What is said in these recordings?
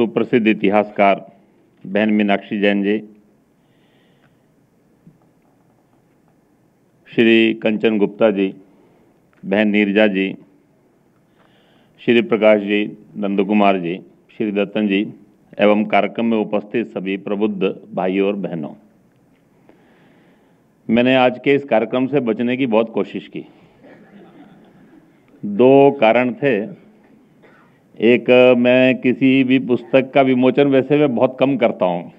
सुप्रसिद्ध इतिहासकार बहन मीनाक्षी जैन जी श्री कंचन गुप्ता जी बहन नीरजा जी श्री प्रकाश जी नंद कुमार जी श्री दत्तन जी एवं कार्यक्रम में उपस्थित सभी प्रबुद्ध भाइयों और बहनों मैंने आज के इस कार्यक्रम से बचने की बहुत कोशिश की दो कारण थे एक मैं किसी भी पुस्तक का विमोचन वैसे मैं बहुत कम करता हूँ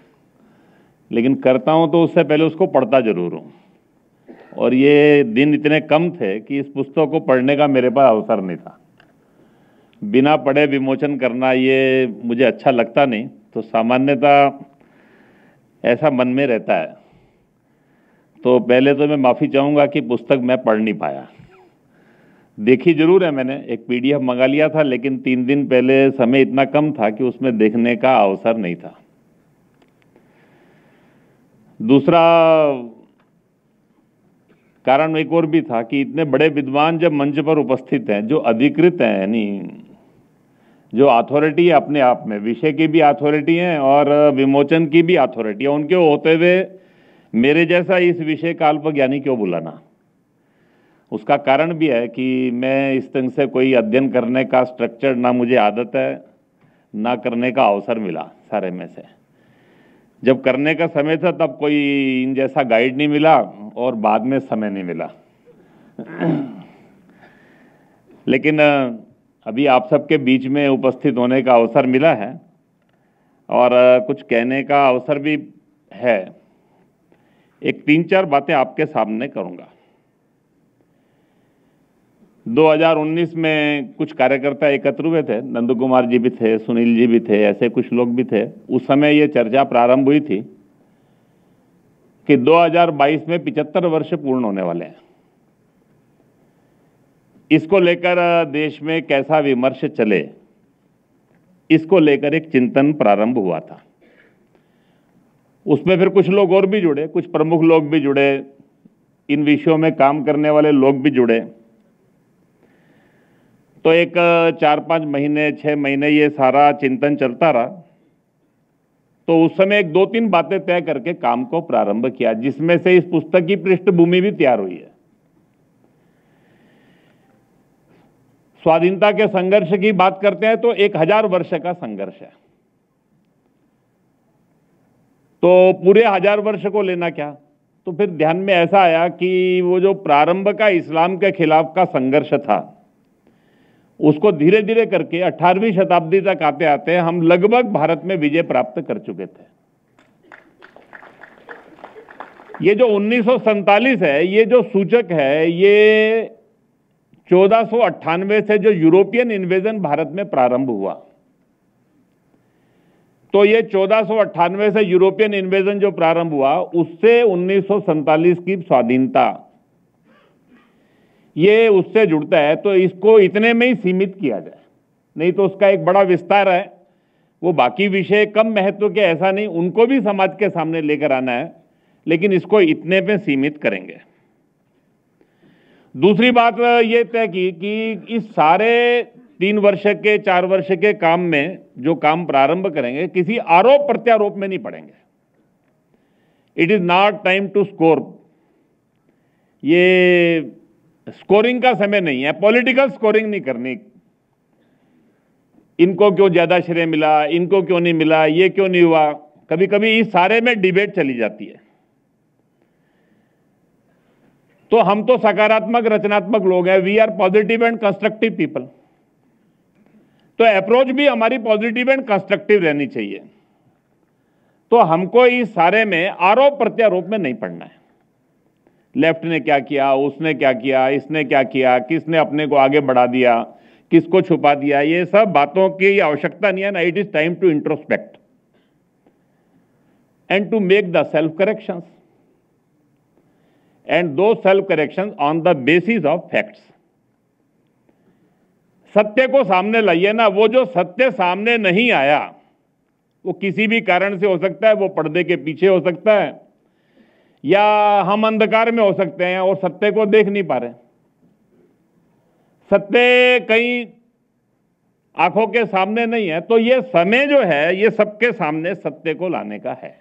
लेकिन करता हूँ तो उससे पहले उसको पढ़ता जरूर हूँ और ये दिन इतने कम थे कि इस पुस्तक को पढ़ने का मेरे पास अवसर नहीं था बिना पढ़े विमोचन करना ये मुझे अच्छा लगता नहीं तो सामान्यतः ऐसा मन में रहता है तो पहले तो मैं माफ़ी चाहूँगा कि पुस्तक मैं पढ़ नहीं पाया देखी जरूर है मैंने एक पीडीएफ मंगा लिया था लेकिन तीन दिन पहले समय इतना कम था कि उसमें देखने का अवसर नहीं था दूसरा कारण एक और भी था कि इतने बड़े विद्वान जब मंच पर उपस्थित हैं जो अधिकृत हैं यानी जो अथॉरिटी है अपने आप में विषय की भी अथॉरिटी है और विमोचन की भी अथॉरिटी है उनके होते हुए मेरे जैसा इस विषय का अल्प ज्ञानी क्यों बुलाना उसका कारण भी है कि मैं इस ढंग से कोई अध्ययन करने का स्ट्रक्चर ना मुझे आदत है ना करने का अवसर मिला सारे में से जब करने का समय था तब कोई इन जैसा गाइड नहीं मिला और बाद में समय नहीं मिला लेकिन अभी आप सबके बीच में उपस्थित होने का अवसर मिला है और कुछ कहने का अवसर भी है एक तीन चार बातें आपके सामने करूंगा 2019 में कुछ कार्यकर्ता एकत्र हुए थे नंद कुमार जी भी थे सुनील जी भी थे ऐसे कुछ लोग भी थे उस समय ये चर्चा प्रारंभ हुई थी कि 2022 में 75 वर्ष पूर्ण होने वाले हैं इसको लेकर देश में कैसा विमर्श चले इसको लेकर एक चिंतन प्रारंभ हुआ था उसमें फिर कुछ लोग और भी जुड़े कुछ प्रमुख लोग भी जुड़े इन विषयों में काम करने वाले लोग भी जुड़े तो एक चार पांच महीने छह महीने ये सारा चिंतन चलता रहा तो उस समय एक दो तीन बातें तय करके काम को प्रारंभ किया जिसमें से इस पुस्तक की पृष्ठभूमि भी तैयार हुई है स्वाधीनता के संघर्ष की बात करते हैं तो एक हजार वर्ष का संघर्ष है तो पूरे हजार वर्ष को लेना क्या तो फिर ध्यान में ऐसा आया कि वो जो प्रारंभ का इस्लाम के खिलाफ का संघर्ष था उसको धीरे धीरे करके 18वीं शताब्दी तक आते आते हम लगभग भारत में विजय प्राप्त कर चुके थे ये जो उन्नीस है ये जो सूचक है ये चौदह से जो यूरोपियन इन्वेजन भारत में प्रारंभ हुआ तो ये चौदह से यूरोपियन इन्वेजन जो प्रारंभ हुआ उससे उन्नीस की स्वाधीनता ये उससे जुड़ता है तो इसको इतने में ही सीमित किया जाए नहीं तो उसका एक बड़ा विस्तार है वो बाकी विषय कम महत्व के ऐसा नहीं उनको भी समाज के सामने लेकर आना है लेकिन इसको इतने पे सीमित करेंगे दूसरी बात ये तय की कि इस सारे तीन वर्ष के चार वर्ष के काम में जो काम प्रारंभ करेंगे किसी आरोप प्रत्यारोप में नहीं पड़ेंगे it is not time to score ये स्कोरिंग का समय नहीं है पॉलिटिकल स्कोरिंग नहीं करनी इनको क्यों ज्यादा श्रेय मिला इनको क्यों नहीं मिला ये क्यों नहीं हुआ कभी कभी इस सारे में डिबेट चली जाती है तो हम तो सकारात्मक रचनात्मक लोग हैं we are positive and constructive people तो अप्रोच भी हमारी पॉजिटिव एंड कंस्ट्रक्टिव रहनी चाहिए तो हमको इस सारे में आरोप प्रत्यारोप में नहीं पड़ना है लेफ्ट ने क्या किया उसने क्या किया इसने क्या किया किसने अपने को आगे बढ़ा दिया किसको छुपा दिया ये सब बातों की आवश्यकता नहीं है ना it is time to introspect and to make the self correction and do self correction on the basis of facts सत्य को सामने लाइए ना वो जो सत्य सामने नहीं आया वो किसी भी कारण से हो सकता है वो पर्दे के पीछे हो सकता है या हम अंधकार में हो सकते हैं और सत्य को देख नहीं पा रहे सत्य कहीं आंखों के सामने नहीं है तो ये समय जो है ये सबके सामने सत्य को लाने का है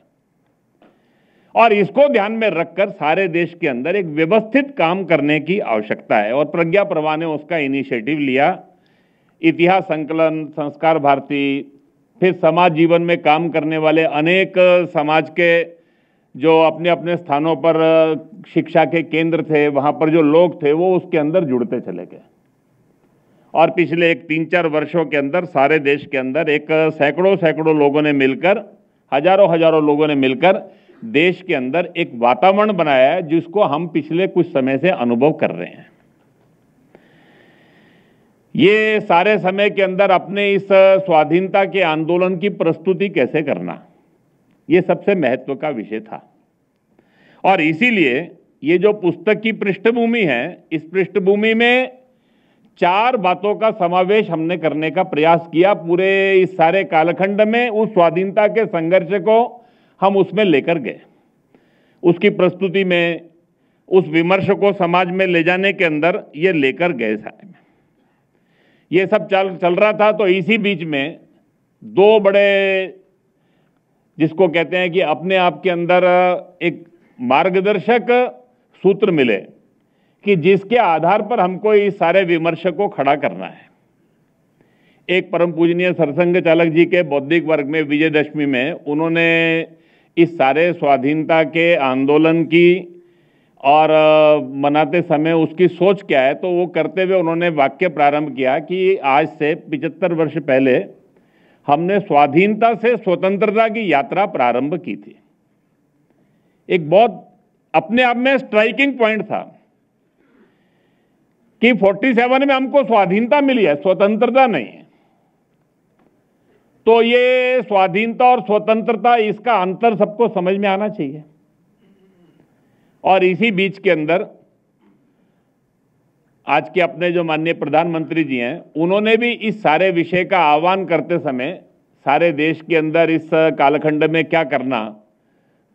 और इसको ध्यान में रखकर सारे देश के अंदर एक व्यवस्थित काम करने की आवश्यकता है और प्रज्ञा प्रभा ने उसका इनिशिएटिव लिया इतिहास संकलन संस्कार भारती फिर समाज जीवन में काम करने वाले अनेक समाज के जो अपने अपने स्थानों पर शिक्षा के केंद्र थे वहाँ पर जो लोग थे वो उसके अंदर जुड़ते चले गए और पिछले एक तीन चार वर्षों के अंदर सारे देश के अंदर एक सैकड़ों सैकड़ों लोगों ने मिलकर हजारों हजारों लोगों ने मिलकर देश के अंदर एक वातावरण बनाया है जिसको हम पिछले कुछ समय से अनुभव कर रहे हैं ये सारे समय के अंदर अपने इस स्वाधीनता के आंदोलन की प्रस्तुति कैसे करना ये सबसे महत्व का विषय था और इसीलिए ये जो पुस्तक की पृष्ठभूमि है इस पृष्ठभूमि में चार बातों का समावेश हमने करने का प्रयास किया पूरे इस सारे कालखंड में उस स्वाधीनता के संघर्ष को हम उसमें लेकर गए उसकी प्रस्तुति में उस विमर्श को समाज में ले जाने के अंदर ये लेकर गए सारे में ये सब चल चल रहा था तो इसी बीच में दो बड़े जिसको कहते हैं कि अपने आप के अंदर एक मार्गदर्शक सूत्र मिले कि जिसके आधार पर हमको इस सारे विमर्श को खड़ा करना है एक परम पूजनीय सरसंग चालक जी के बौद्धिक वर्ग में विजयदशमी में उन्होंने इस सारे स्वाधीनता के आंदोलन की और मनाते समय उसकी सोच क्या है तो वो करते हुए उन्होंने वाक्य प्रारंभ किया कि आज से 75 वर्ष पहले हमने स्वाधीनता से स्वतंत्रता की यात्रा प्रारंभ की थी एक बहुत अपने आप में स्ट्राइकिंग पॉइंट था कि 47 में हमको स्वाधीनता मिली है स्वतंत्रता नहीं है तो ये स्वाधीनता और स्वतंत्रता इसका अंतर सबको समझ में आना चाहिए और इसी बीच के अंदर आज के अपने जो माननीय प्रधानमंत्री जी हैं उन्होंने भी इस सारे विषय का आह्वान करते समय सारे देश के अंदर इस कालखंड में क्या करना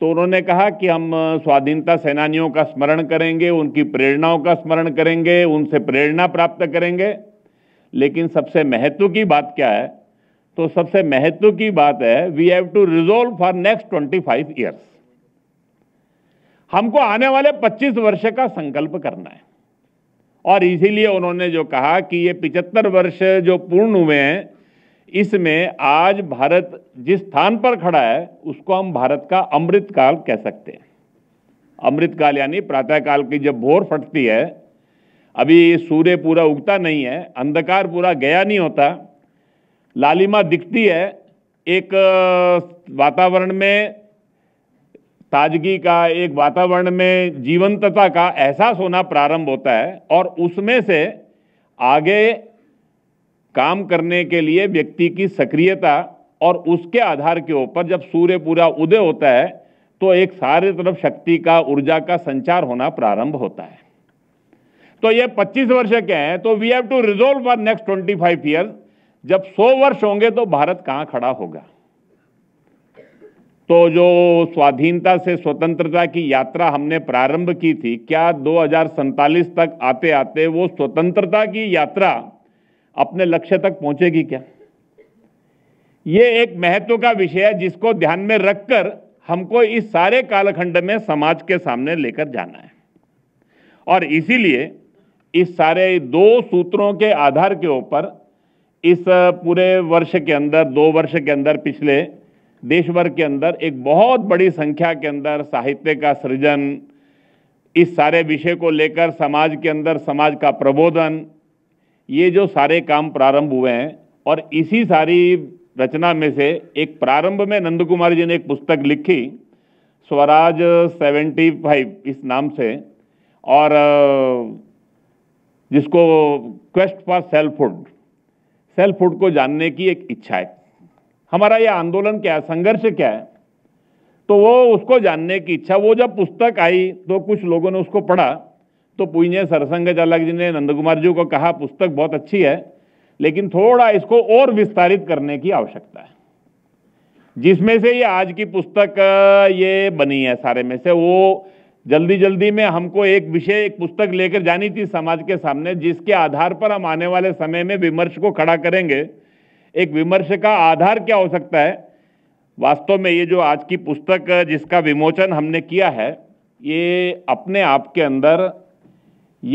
तो उन्होंने कहा कि हम स्वाधीनता सेनानियों का स्मरण करेंगे उनकी प्रेरणाओं का स्मरण करेंगे उनसे प्रेरणा प्राप्त करेंगे लेकिन सबसे महत्व की बात क्या है तो सबसे महत्व की बात है we have to resolve for next twenty five years हमको आने वाले पच्चीस वर्ष का संकल्प करना है और इसीलिए उन्होंने जो कहा कि ये पिचहत्तर वर्ष जो पूर्ण हुए हैं इसमें आज भारत जिस स्थान पर खड़ा है उसको हम भारत का अमृत काल कह सकते हैं अमृत काल यानी प्रातःकाल की जब भोर फटती है अभी सूर्य पूरा उगता नहीं है अंधकार पूरा गया नहीं होता लालिमा दिखती है एक वातावरण में ताजगी का एक वातावरण में जीवंतता का एहसास होना प्रारंभ होता है और उसमें से आगे काम करने के लिए व्यक्ति की सक्रियता और उसके आधार के ऊपर जब सूर्य पूरा उदय होता है तो एक सारे तरफ शक्ति का ऊर्जा का संचार होना प्रारंभ होता है तो ये 25 वर्ष के हैं तो we have to resolve for next 25 five जब 100 वर्ष होंगे तो भारत कहां खड़ा होगा तो जो स्वाधीनता से स्वतंत्रता की यात्रा हमने प्रारंभ की थी क्या दो तक आते आते वो स्वतंत्रता की यात्रा अपने लक्ष्य तक पहुंचेगी क्या ये एक महत्व का विषय है जिसको ध्यान में रखकर हमको इस सारे कालखंड में समाज के सामने लेकर जाना है और इसीलिए इस सारे दो सूत्रों के आधार के ऊपर इस पूरे वर्ष के अंदर दो वर्ष के अंदर पिछले देश भर के अंदर एक बहुत बड़ी संख्या के अंदर साहित्य का सृजन इस सारे विषय को लेकर समाज के अंदर समाज का प्रबोधन ये जो सारे काम प्रारंभ हुए हैं और इसी सारी रचना में से एक प्रारंभ में नंद कुमार जी ने एक पुस्तक लिखी स्वराज 75 इस नाम से और जिसको quest for self food self food को जानने की एक इच्छा है हमारा ये आंदोलन क्या है संघर्ष क्या है तो वो उसको जानने की इच्छा वो जब पुस्तक आई तो कुछ लोगों ने उसको पढ़ा तो पूजनीय सरसंग चालक जी ने कुमार जी को कहा पुस्तक बहुत अच्छी है लेकिन थोड़ा इसको और विस्तारित करने की आवश्यकता है जिसमें से ये आज की पुस्तक ये बनी है सारे में से वो जल्दी जल्दी में हमको एक विषय एक पुस्तक लेकर जानी थी समाज के सामने जिसके आधार पर हम आने वाले समय में विमर्श को खड़ा करेंगे एक विमर्श का आधार क्या हो सकता है वास्तव में ये जो आज की पुस्तक जिसका विमोचन हमने किया है ये अपने आप के अंदर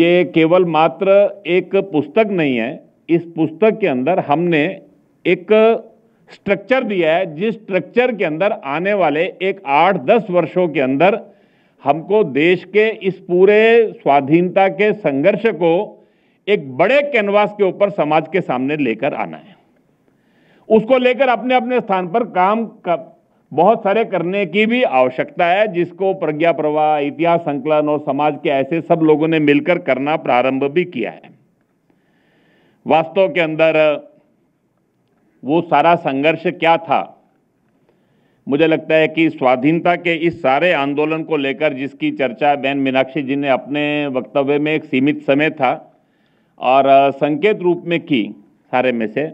ये केवल मात्र एक पुस्तक नहीं है इस पुस्तक के अंदर हमने एक स्ट्रक्चर दिया है जिस स्ट्रक्चर के अंदर आने वाले एक आठ दस वर्षों के अंदर हमको देश के इस पूरे स्वाधीनता के संघर्ष को एक बड़े कैनवास के ऊपर समाज के सामने लेकर आना है उसको लेकर अपने अपने स्थान पर काम का बहुत सारे करने की भी आवश्यकता है जिसको प्रज्ञा प्रवाह इतिहास संकलन और समाज के ऐसे सब लोगों ने मिलकर करना प्रारंभ भी किया है वास्तव के अंदर वो सारा संघर्ष क्या था मुझे लगता है कि स्वाधीनता के इस सारे आंदोलन को लेकर जिसकी चर्चा बहन मीनाक्षी जी ने अपने वक्तव्य में एक सीमित समय था और संकेत रूप में की सारे में से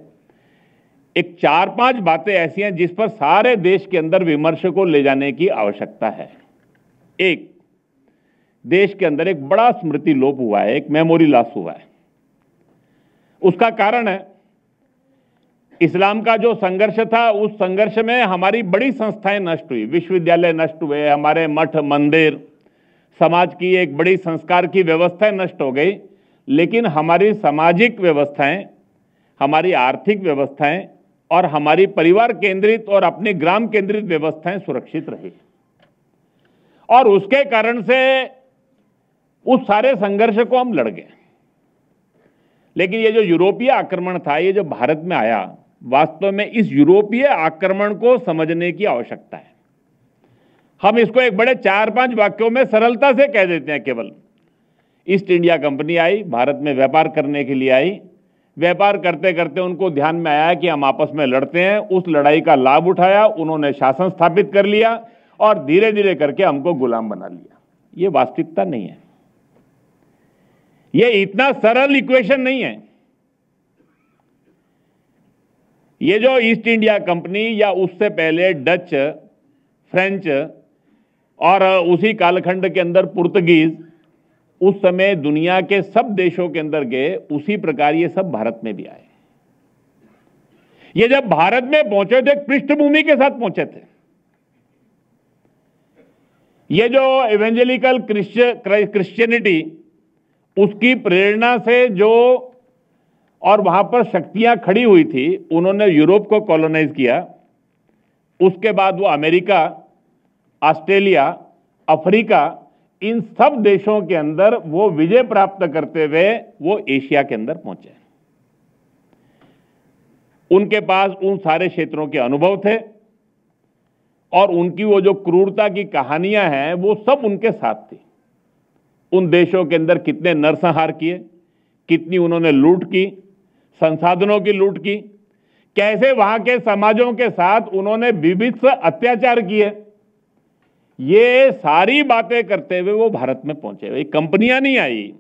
एक चार पांच बातें ऐसी हैं जिस पर सारे देश के अंदर विमर्श को ले जाने की आवश्यकता है एक देश के अंदर एक बड़ा स्मृति लोप हुआ है एक मेमोरी लॉस हुआ है उसका कारण है इस्लाम का जो संघर्ष था उस संघर्ष में हमारी बड़ी संस्थाएं नष्ट हुई विश्वविद्यालय नष्ट हुए हमारे मठ मंदिर समाज की एक बड़ी संस्कार की व्यवस्थाएं नष्ट हो गई लेकिन हमारी सामाजिक व्यवस्थाएं हमारी आर्थिक व्यवस्थाएं और हमारी परिवार केंद्रित और अपने ग्राम केंद्रित व्यवस्थाएं सुरक्षित रहे और उसके कारण से उस सारे संघर्ष को हम लड़ गए लेकिन ये जो यूरोपीय आक्रमण था ये जो भारत में आया वास्तव में इस यूरोपीय आक्रमण को समझने की आवश्यकता है हम इसको एक बड़े चार पांच वाक्यों में सरलता से कह देते हैं केवल ईस्ट इंडिया कंपनी आई भारत में व्यापार करने के लिए आई व्यापार करते करते उनको ध्यान में आया कि हम आपस में लड़ते हैं उस लड़ाई का लाभ उठाया उन्होंने शासन स्थापित कर लिया और धीरे धीरे करके हमको गुलाम बना लिया ये वास्तविकता नहीं है ये इतना सरल इक्वेशन नहीं है ये जो ईस्ट इंडिया कंपनी या उससे पहले डच फ्रेंच और उसी कालखंड के अंदर पुर्तगीज उस समय दुनिया के सब देशों के अंदर गए उसी प्रकार ये सब भारत में भी आए ये जब भारत में पहुंचे थे पृष्ठभूमि के साथ पहुंचे थे ये जो इवेंजेलिकल क्रिश्चियनिटी उसकी प्रेरणा से जो और वहां पर शक्तियां खड़ी हुई थी उन्होंने यूरोप को कॉलोनाइज किया उसके बाद वो अमेरिका ऑस्ट्रेलिया अफ्रीका इन सब देशों के अंदर वो विजय प्राप्त करते हुए वो एशिया के अंदर पहुंचे उनके पास उन सारे क्षेत्रों के अनुभव थे और उनकी वो जो क्रूरता की कहानियां हैं वो सब उनके साथ थी उन देशों के अंदर कितने नरसंहार किए कितनी उन्होंने लूट की संसाधनों की लूट की कैसे वहां के समाजों के साथ उन्होंने विभिन्न अत्याचार किए ये सारी बातें करते हुए वो भारत में पहुंचे हुए कंपनियां नहीं आई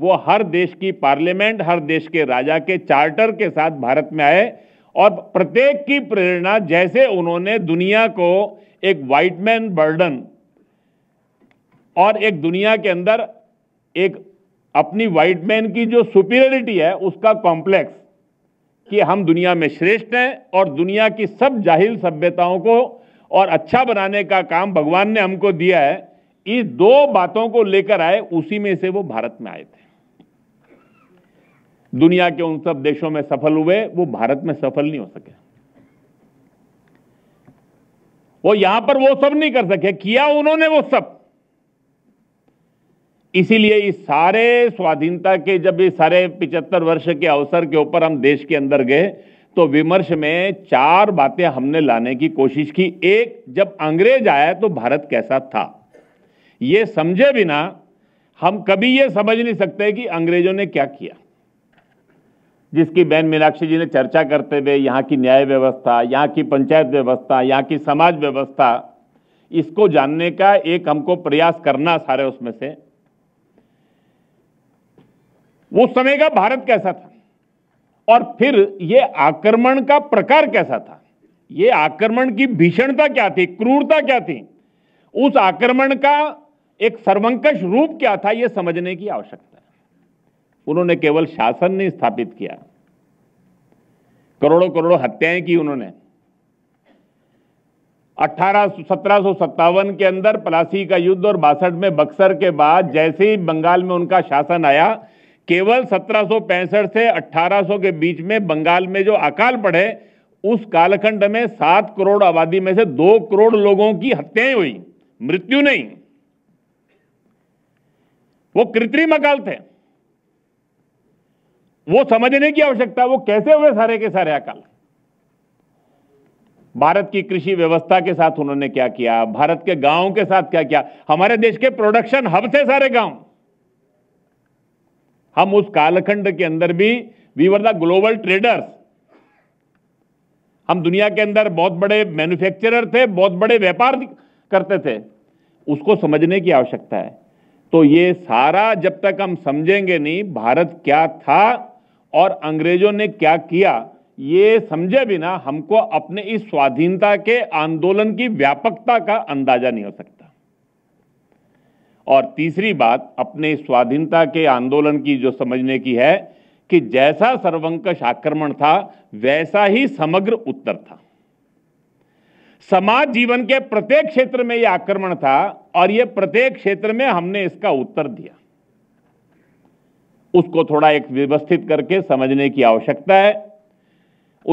वो हर देश की पार्लियामेंट हर देश के राजा के चार्टर के साथ भारत में आए और प्रत्येक की प्रेरणा जैसे उन्होंने दुनिया को एक वाइट मैन बर्डन और एक दुनिया के अंदर एक अपनी वाइट मैन की जो सुपीरियरिटी है उसका कॉम्प्लेक्स कि हम दुनिया में श्रेष्ठ हैं और दुनिया की सब जाहिल सभ्यताओं को और अच्छा बनाने का काम भगवान ने हमको दिया है इस दो बातों को लेकर आए उसी में से वो भारत में आए थे दुनिया के उन सब देशों में सफल हुए वो भारत में सफल नहीं हो सके वो यहां पर वो सब नहीं कर सके किया उन्होंने वो सब इसीलिए इस सारे स्वाधीनता के जब ये सारे पिचहत्तर वर्ष के अवसर के ऊपर हम देश के अंदर गए तो विमर्श में चार बातें हमने लाने की कोशिश की एक जब अंग्रेज आया तो भारत कैसा था यह समझे बिना हम कभी यह समझ नहीं सकते कि अंग्रेजों ने क्या किया जिसकी बहन मीनाक्षी जी ने चर्चा करते हुए यहां की न्याय व्यवस्था यहां की पंचायत व्यवस्था यहां की समाज व्यवस्था इसको जानने का एक हमको प्रयास करना सारे उसमें से उस समय का भारत कैसा था और फिर यह आक्रमण का प्रकार कैसा था यह आक्रमण की भीषणता क्या थी क्रूरता क्या थी उस आक्रमण का एक सर्वंकष रूप क्या था यह समझने की आवश्यकता है उन्होंने केवल शासन नहीं स्थापित किया करोड़ों करोड़ों हत्याएं की उन्होंने अठारह सत्रह के अंदर पलासी का युद्ध और बासठ में बक्सर के बाद जैसे ही बंगाल में उनका शासन आया केवल सत्रह से 1800 के बीच में बंगाल में जो अकाल पड़े उस कालखंड में सात करोड़ आबादी में से दो करोड़ लोगों की हत्याएं हुई मृत्यु नहीं वो कृत्रिम अकाल थे वो समझने की आवश्यकता वो कैसे हुए सारे के सारे अकाल भारत की कृषि व्यवस्था के साथ उन्होंने क्या किया भारत के गांवों के साथ क्या किया हमारे देश के प्रोडक्शन हब थे सारे गांव हम उस कालखंड के अंदर भी we were the global traders हम दुनिया के अंदर बहुत बड़े मैन्युफैक्चरर थे बहुत बड़े व्यापार करते थे उसको समझने की आवश्यकता है तो ये सारा जब तक हम समझेंगे नहीं भारत क्या था और अंग्रेजों ने क्या किया ये समझे बिना हमको अपने इस स्वाधीनता के आंदोलन की व्यापकता का अंदाजा नहीं हो सकता और तीसरी बात अपने स्वाधीनता के आंदोलन की जो समझने की है कि जैसा सर्वंकष आक्रमण था वैसा ही समग्र उत्तर था समाज जीवन के प्रत्येक क्षेत्र में यह आक्रमण था और यह प्रत्येक क्षेत्र में हमने इसका उत्तर दिया उसको थोड़ा एक व्यवस्थित करके समझने की आवश्यकता है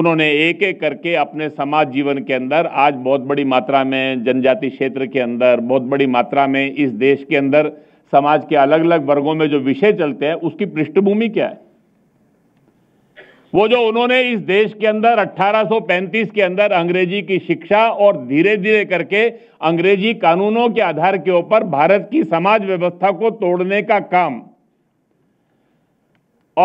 उन्होंने एक एक करके अपने समाज जीवन के अंदर आज बहुत बड़ी मात्रा में जनजाति क्षेत्र के अंदर बहुत बड़ी मात्रा में इस देश के अंदर समाज के अलग अलग वर्गों में जो विषय चलते हैं उसकी पृष्ठभूमि क्या है वो जो उन्होंने इस देश के अंदर 1835 के अंदर अंग्रेजी की शिक्षा और धीरे धीरे करके अंग्रेजी कानूनों के आधार के ऊपर भारत की समाज व्यवस्था को तोड़ने का काम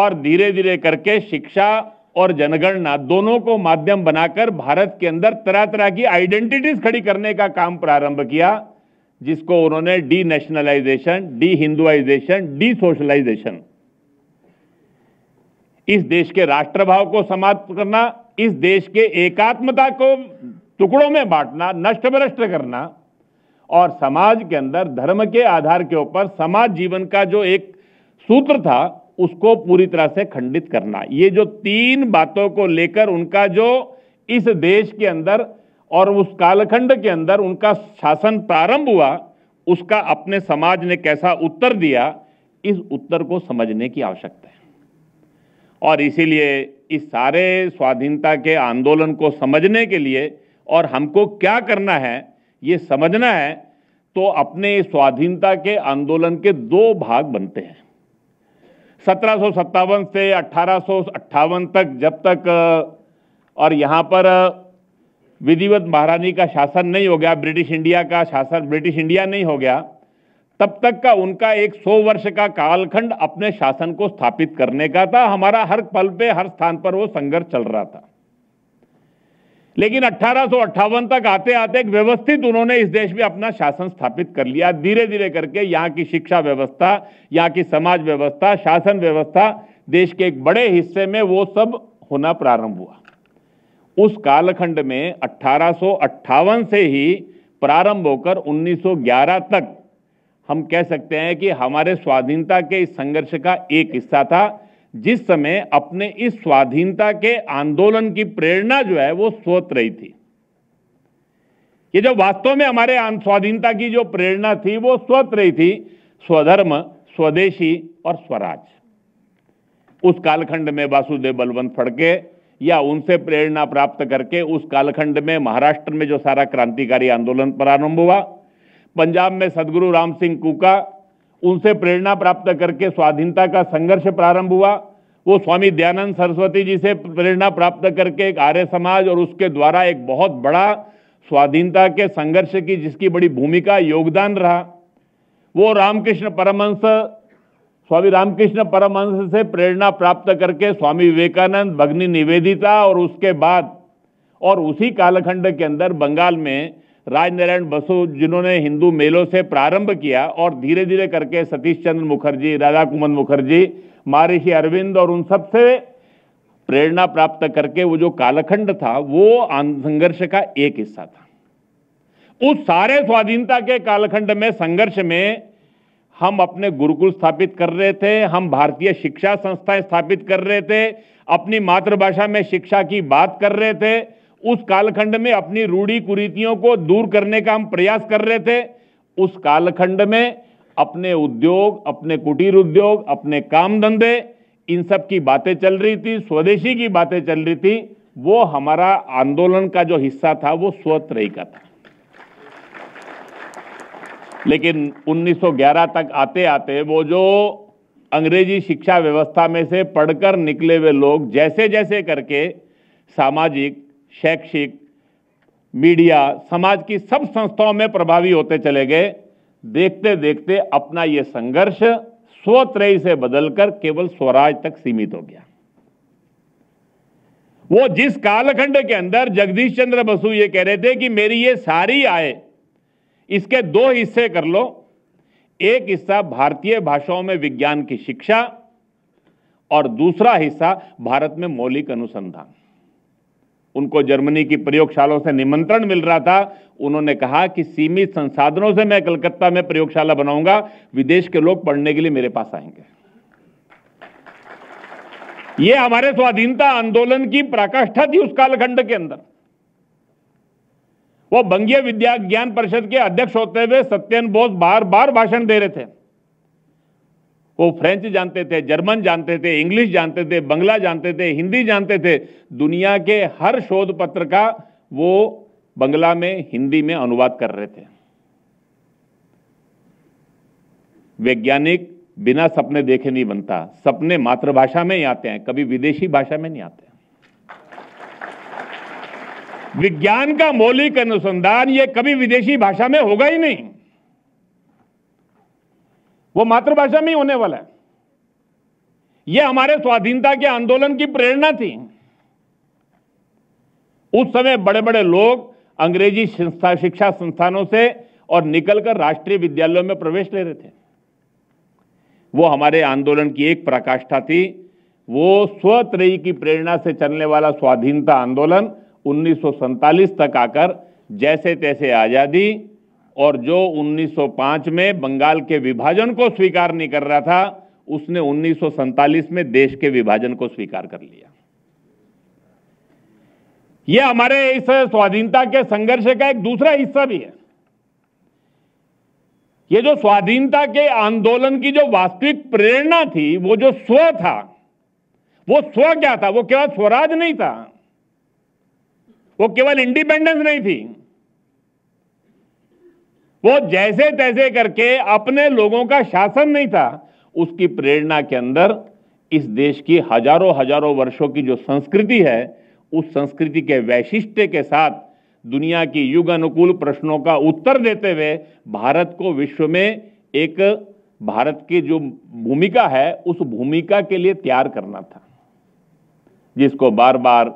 और धीरे धीरे करके शिक्षा और जनगणना दोनों को माध्यम बनाकर भारत के अंदर तरह तरह की आइडेंटिटीज खड़ी करने का काम प्रारंभ किया जिसको उन्होंने de nationalisation de Hinduisation de socialisation इस देश के राष्ट्रभाव को समाप्त करना इस देश के एकात्मता को टुकड़ों में बांटना नष्ट भ्रष्ट करना और समाज के अंदर धर्म के आधार के ऊपर समाज जीवन का जो एक सूत्र था उसको पूरी तरह से खंडित करना ये जो तीन बातों को लेकर उनका जो इस देश के अंदर और उस कालखंड के अंदर उनका शासन प्रारंभ हुआ उसका अपने समाज ने कैसा उत्तर दिया इस उत्तर को समझने की आवश्यकता है और इसीलिए इस सारे स्वाधीनता के आंदोलन को समझने के लिए और हमको क्या करना है ये समझना है तो अपने स्वाधीनता के आंदोलन के दो भाग बनते हैं सत्रह से अठारह तक जब तक और यहाँ पर विधिवत महारानी का शासन नहीं हो गया ब्रिटिश इंडिया का शासन ब्रिटिश इंडिया नहीं हो गया तब तक का उनका एक सौ वर्ष का कालखंड अपने शासन को स्थापित करने का था हमारा हर पल पे हर स्थान पर वो संघर्ष चल रहा था लेकिन अट्ठारह तक आते आते एक व्यवस्थित उन्होंने इस देश में अपना शासन स्थापित कर लिया धीरे धीरे करके यहाँ की शिक्षा व्यवस्था यहाँ की समाज व्यवस्था शासन व्यवस्था देश के एक बड़े हिस्से में वो सब होना प्रारंभ हुआ उस कालखंड में अट्ठारह से ही प्रारंभ होकर 1911 तक हम कह सकते हैं कि हमारे स्वाधीनता के इस संघर्ष का एक हिस्सा था जिस समय अपने इस स्वाधीनता के आंदोलन की प्रेरणा जो है वो सोच रही थी ये जो वास्तव में हमारे स्वाधीनता की जो प्रेरणा थी वो स्वत रही थी स्वधर्म स्वदेशी और स्वराज उस कालखंड में वासुदेव बलवंत फड़के या उनसे प्रेरणा प्राप्त करके उस कालखंड में महाराष्ट्र में जो सारा क्रांतिकारी आंदोलन प्रारंभ हुआ पंजाब में सदगुरु राम सिंह कुका उनसे प्रेरणा प्राप्त करके स्वाधीनता का संघर्ष प्रारंभ हुआ वो स्वामी दयानंद सरस्वती जी से प्रेरणा प्राप्त करके एक आर्य समाज और उसके द्वारा एक बहुत बड़ा स्वाधीनता के संघर्ष की जिसकी बड़ी भूमिका योगदान रहा वो रामकृष्ण परमहंस स्वामी रामकृष्ण परमहंस से प्रेरणा प्राप्त करके स्वामी विवेकानंद भग्नि निवेदिता और उसके बाद और उसी कालखंड के अंदर बंगाल में राजनारायण बसु जिन्होंने हिंदू मेलों से प्रारंभ किया और धीरे धीरे करके सतीश चंद्र मुखर्जी राधा कुमन मुखर्जी महर्षि अरविंद और उन सब से प्रेरणा प्राप्त करके वो जो कालखंड था वो संघर्ष का एक हिस्सा था उस सारे स्वाधीनता के कालखंड में संघर्ष में हम अपने गुरुकुल स्थापित कर रहे थे हम भारतीय शिक्षा संस्थाएं स्थापित कर रहे थे अपनी मातृभाषा में शिक्षा की बात कर रहे थे उस कालखंड में अपनी रूढ़ी कुरीतियों को दूर करने का हम प्रयास कर रहे थे उस कालखंड में अपने उद्योग अपने कुटीर उद्योग अपने काम धंधे इन सब की बातें चल रही थी स्वदेशी की बातें चल रही थी वो हमारा आंदोलन का जो हिस्सा था वो रही का था लेकिन 1911 तक आते आते वो जो अंग्रेजी शिक्षा व्यवस्था में से पढ़कर निकले हुए लोग जैसे जैसे करके सामाजिक शैक्षिक मीडिया समाज की सब संस्थाओं में प्रभावी होते चले गए देखते देखते अपना ये संघर्ष स्वत्रयी से बदलकर केवल स्वराज तक सीमित हो गया वो जिस कालखंड के अंदर जगदीश चंद्र बसु ये कह रहे थे कि मेरी ये सारी आय इसके दो हिस्से कर लो एक हिस्सा भारतीय भाषाओं में विज्ञान की शिक्षा और दूसरा हिस्सा भारत में मौलिक अनुसंधान उनको जर्मनी की प्रयोगशालाओं से निमंत्रण मिल रहा था उन्होंने कहा कि सीमित संसाधनों से मैं कलकत्ता में प्रयोगशाला बनाऊंगा विदेश के लोग पढ़ने के लिए मेरे पास आएंगे ये हमारे स्वाधीनता आंदोलन की प्राकाष्ठा थी उस कालखंड के अंदर वो बंगीय विद्या ज्ञान परिषद के अध्यक्ष होते हुए सत्यन बोस बार बार भाषण दे रहे थे वो फ्रेंच जानते थे जर्मन जानते थे इंग्लिश जानते थे बंगला जानते थे हिंदी जानते थे दुनिया के हर शोध पत्र का वो बंगला में हिंदी में अनुवाद कर रहे थे वैज्ञानिक बिना सपने देखे नहीं बनता सपने मातृभाषा में ही आते हैं कभी विदेशी भाषा में नहीं आते विज्ञान का मौलिक अनुसंधान यह कभी विदेशी भाषा में होगा ही नहीं वो मातृभाषा में ही होने वाला है यह हमारे स्वाधीनता के आंदोलन की प्रेरणा थी उस समय बड़े बड़े लोग अंग्रेजी संस्था शिक्षा संस्थानों से और निकलकर राष्ट्रीय विद्यालयों में प्रवेश ले रहे थे वो हमारे आंदोलन की एक प्रकाष्ठा थी वो स्वत्रयी की प्रेरणा से चलने वाला स्वाधीनता आंदोलन उन्नीस तक आकर जैसे तैसे आज़ादी और जो 1905 में बंगाल के विभाजन को स्वीकार नहीं कर रहा था उसने उन्नीस में देश के विभाजन को स्वीकार कर लिया यह हमारे इस स्वाधीनता के संघर्ष का एक दूसरा हिस्सा भी है यह जो स्वाधीनता के आंदोलन की जो वास्तविक प्रेरणा थी वो जो स्व था वो स्व क्या था वो केवल स्वराज नहीं था वो केवल इंडिपेंडेंस नहीं थी वो जैसे तैसे करके अपने लोगों का शासन नहीं था उसकी प्रेरणा के अंदर इस देश की हजारों हजारों वर्षों की जो संस्कृति है उस संस्कृति के वैशिष्ट्य के साथ दुनिया की युग अनुकूल प्रश्नों का उत्तर देते हुए भारत को विश्व में एक भारत की जो भूमिका है उस भूमिका के लिए तैयार करना था जिसको बार बार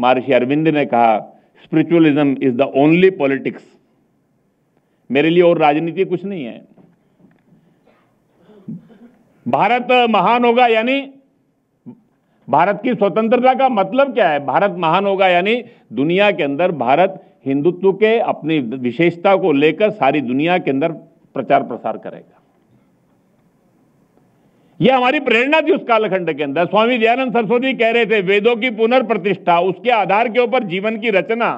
महर्षि अरविंद ने कहा spiritualism is the only politics मेरे लिए और राजनीति कुछ नहीं है भारत महान होगा यानी भारत की स्वतंत्रता का मतलब क्या है भारत महान होगा यानी दुनिया के अंदर भारत हिंदुत्व के अपनी विशेषता को लेकर सारी दुनिया के अंदर प्रचार प्रसार करेगा यह हमारी प्रेरणा थी उस कालखंड के अंदर स्वामी दयानंद सरस्वती कह रहे थे वेदों की पुनर्प्रतिष्ठा उसके आधार के ऊपर जीवन की रचना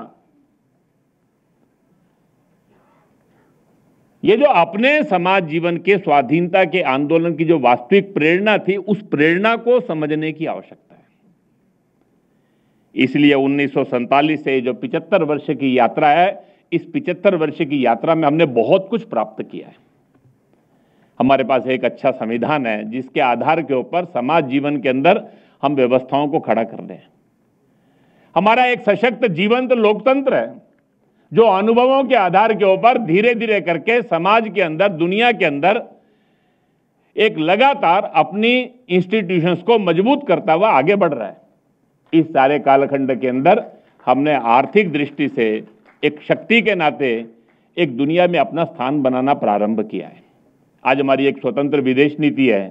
ये जो अपने समाज जीवन के स्वाधीनता के आंदोलन की जो वास्तविक प्रेरणा थी उस प्रेरणा को समझने की आवश्यकता है इसलिए उन्नीस से जो पिचहत्तर वर्ष की यात्रा है इस पिचहत्तर वर्ष की यात्रा में हमने बहुत कुछ प्राप्त किया है हमारे पास एक अच्छा संविधान है जिसके आधार के ऊपर समाज जीवन के अंदर हम व्यवस्थाओं को खड़ा कर रहे हैं हमारा एक सशक्त जीवंत लोकतंत्र है जो अनुभवों के आधार के ऊपर धीरे धीरे करके समाज के अंदर दुनिया के अंदर एक लगातार अपनी इंस्टीट्यूशंस को मजबूत करता हुआ आगे बढ़ रहा है इस सारे कालखंड के अंदर हमने आर्थिक दृष्टि से एक शक्ति के नाते एक दुनिया में अपना स्थान बनाना प्रारंभ किया है आज हमारी एक स्वतंत्र विदेश नीति है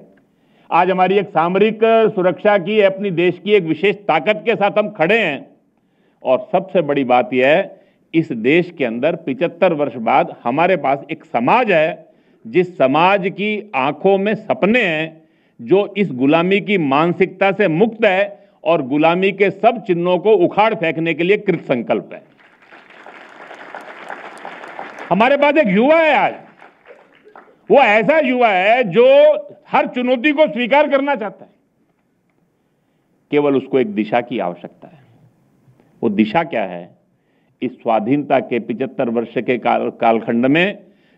आज हमारी एक सामरिक सुरक्षा की अपनी देश की एक विशेष ताकत के साथ हम खड़े हैं और सबसे बड़ी बात यह है इस देश के अंदर पिचहत्तर वर्ष बाद हमारे पास एक समाज है जिस समाज की आंखों में सपने हैं जो इस गुलामी की मानसिकता से मुक्त है और गुलामी के सब चिन्हों को उखाड़ फेंकने के लिए कृत संकल्प है हमारे पास एक युवा है आज वो ऐसा युवा है जो हर चुनौती को स्वीकार करना चाहता है केवल उसको एक दिशा की आवश्यकता है वो दिशा क्या है इस स्वाधीनता के 75 वर्ष के काल कालखंड में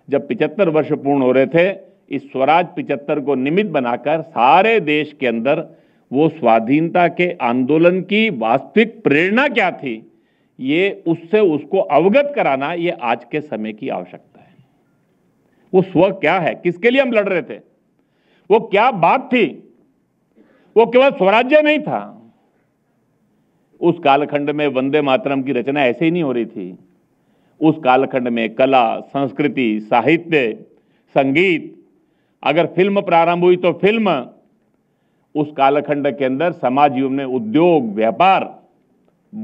जब 75 वर्ष पूर्ण हो रहे थे इस स्वराज 75 को निमित्त बनाकर सारे देश के अंदर वो स्वाधीनता के आंदोलन की वास्तविक प्रेरणा क्या थी ये उससे उसको अवगत कराना ये आज के समय की आवश्यकता है वो स्व क्या है किसके लिए हम लड़ रहे थे वो क्या बात थी वो केवल स्वराज्य नहीं था उस कालखंड में वंदे मातरम की रचना ऐसे ही नहीं हो रही थी उस कालखंड में कला संस्कृति साहित्य संगीत अगर फिल्म प्रारंभ हुई तो फिल्म उस कालखंड के अंदर समाज जीवन में उद्योग व्यापार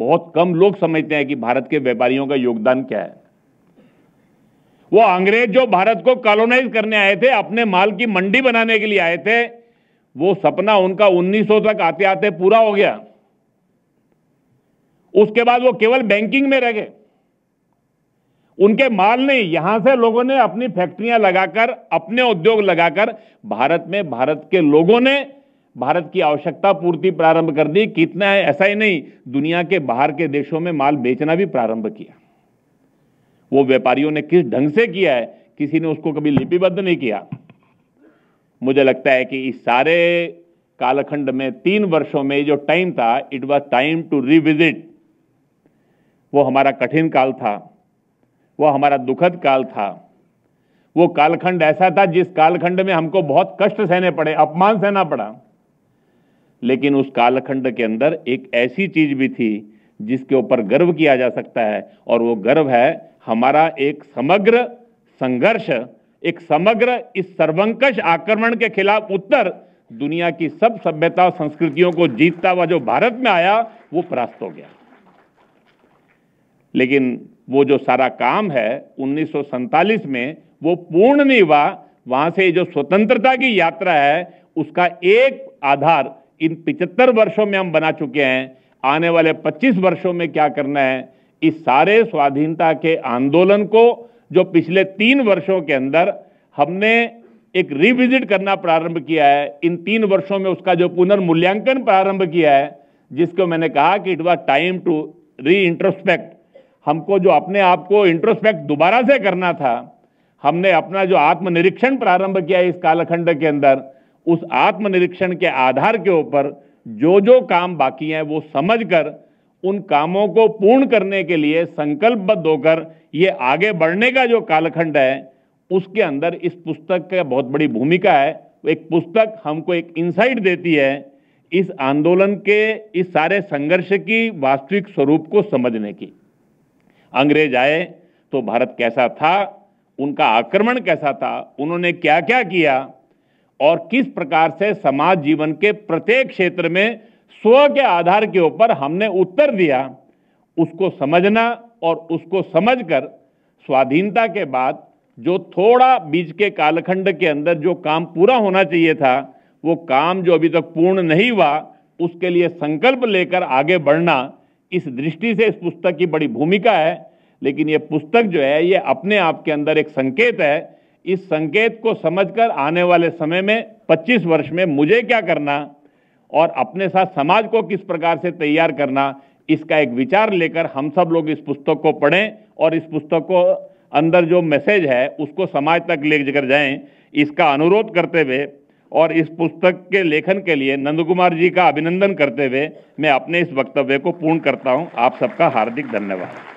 बहुत कम लोग समझते हैं कि भारत के व्यापारियों का योगदान क्या है वो अंग्रेज जो भारत को कॉलोनाइज करने आए थे अपने माल की मंडी बनाने के लिए आए थे वो सपना उनका 1900 तक आते आते पूरा हो गया उसके बाद वो केवल बैंकिंग में रह गए उनके माल ने यहां से लोगों ने अपनी फैक्ट्रियां लगाकर अपने उद्योग लगाकर भारत में भारत के लोगों ने भारत की आवश्यकता पूर्ति प्रारंभ कर दी कितना है ऐसा ही नहीं दुनिया के बाहर के देशों में माल बेचना भी प्रारंभ किया वो व्यापारियों ने किस ढंग से किया है किसी ने उसको कभी लिपिबद्ध नहीं किया मुझे लगता है कि इस सारे कालखंड में तीन वर्षों में जो टाइम था it was time to revisit वो हमारा कठिन काल था वो हमारा दुखद काल था वो कालखंड ऐसा था जिस कालखंड में हमको बहुत कष्ट सहने पड़े अपमान सहना पड़ा लेकिन उस कालखंड के अंदर एक ऐसी चीज भी थी जिसके ऊपर गर्व किया जा सकता है और वो गर्व है हमारा एक समग्र संघर्ष एक समग्र इस सर्वंकश आक्रमण के खिलाफ उत्तर दुनिया की सब सभ्यता संस्कृतियों को जीतता हुआ जो भारत में आया वो परास्त हो गया लेकिन वो जो सारा काम है उन्नीस में वो पूर्ण नहीं हुआ वहां से जो स्वतंत्रता की यात्रा है उसका एक आधार इन 75 वर्षों में हम बना चुके हैं आने वाले 25 वर्षों में क्या करना है इस सारे स्वाधीनता के आंदोलन को जो पिछले तीन वर्षों के अंदर हमने एक रिविजिट करना प्रारंभ किया है इन तीन वर्षों में उसका जो पुनर्मूल्यांकन प्रारंभ किया है जिसको मैंने कहा कि it was time to reintrospect हमको जो अपने आप को इंट्रोस्पेक्ट दोबारा से करना था हमने अपना जो आत्मनिरीक्षण प्रारंभ किया इस कालखंड के अंदर उस आत्मनिरीक्षण के आधार के ऊपर जो जो काम बाकी हैं वो समझकर उन कामों को पूर्ण करने के लिए संकल्पबद्ध होकर ये आगे बढ़ने का जो कालखंड है उसके अंदर इस पुस्तक का बहुत बड़ी भूमिका है एक पुस्तक हमको एक इंसाइट देती है इस आंदोलन के इस सारे संघर्ष की वास्तविक स्वरूप को समझने की अंग्रेज आए तो भारत कैसा था उनका आक्रमण कैसा था उन्होंने क्या क्या किया और किस प्रकार से समाज जीवन के प्रत्येक क्षेत्र में स्व के आधार के ऊपर हमने उत्तर दिया उसको समझना और उसको समझकर स्वाधीनता के बाद जो थोड़ा बीच के कालखंड के अंदर जो काम पूरा होना चाहिए था वो काम जो अभी तक पूर्ण नहीं हुआ उसके लिए संकल्प लेकर आगे बढ़ना इस दृष्टि से इस पुस्तक की बड़ी भूमिका है लेकिन ये पुस्तक जो है ये अपने आप के अंदर एक संकेत है इस संकेत को समझकर आने वाले समय में 25 वर्ष में मुझे क्या करना और अपने साथ समाज को किस प्रकार से तैयार करना इसका एक विचार लेकर हम सब लोग इस पुस्तक को पढ़ें और इस पुस्तक को अंदर जो मैसेज है उसको समाज तक ले जाएं इसका अनुरोध करते हुए और इस पुस्तक के लेखन के लिए नंदकुमार जी का अभिनंदन करते हुए मैं अपने इस वक्तव्य को पूर्ण करता हूँ आप सबका हार्दिक धन्यवाद